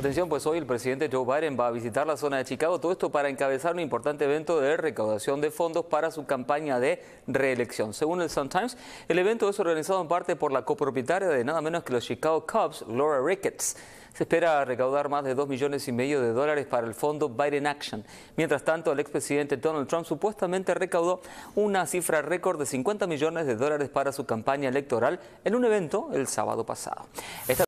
Atención, pues hoy el presidente Joe Biden va a visitar la zona de Chicago, todo esto para encabezar un importante evento de recaudación de fondos para su campaña de reelección. Según el Sun Times, el evento es organizado en parte por la copropietaria de nada menos que los Chicago Cubs, Laura Ricketts. Se espera recaudar más de 2 millones y medio de dólares para el fondo Biden Action. Mientras tanto, el expresidente Donald Trump supuestamente recaudó una cifra récord de 50 millones de dólares para su campaña electoral en un evento el sábado pasado.